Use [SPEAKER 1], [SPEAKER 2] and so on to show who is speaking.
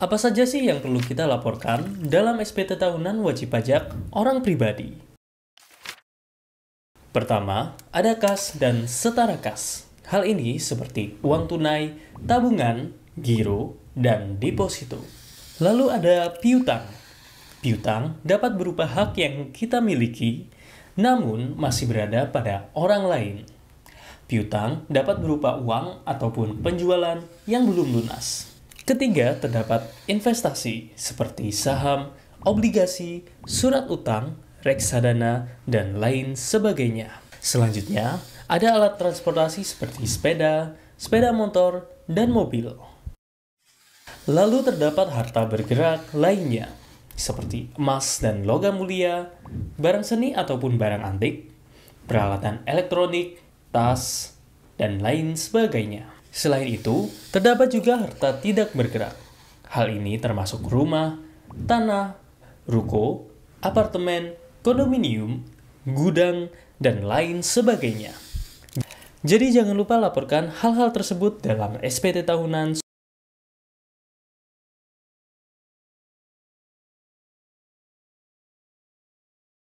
[SPEAKER 1] Apa saja sih yang perlu kita laporkan dalam SPT tahunan wajib pajak orang pribadi? Pertama, ada kas dan setara kas. Hal ini seperti uang tunai, tabungan, giro, dan deposito. Lalu ada piutang. Piutang dapat berupa hak yang kita miliki, namun masih berada pada orang lain. Piutang dapat berupa uang ataupun penjualan yang belum lunas. Ketiga, terdapat investasi seperti saham, obligasi, surat utang, reksadana, dan lain sebagainya. Selanjutnya, ada alat transportasi seperti sepeda, sepeda motor, dan mobil. Lalu terdapat harta bergerak lainnya, seperti emas dan logam mulia, barang seni ataupun barang antik, peralatan elektronik, tas, dan lain sebagainya. Selain itu, terdapat juga harta tidak bergerak. Hal ini termasuk rumah, tanah, ruko, apartemen, kondominium, gudang, dan lain sebagainya. Jadi jangan
[SPEAKER 2] lupa laporkan hal-hal tersebut dalam SPT tahunan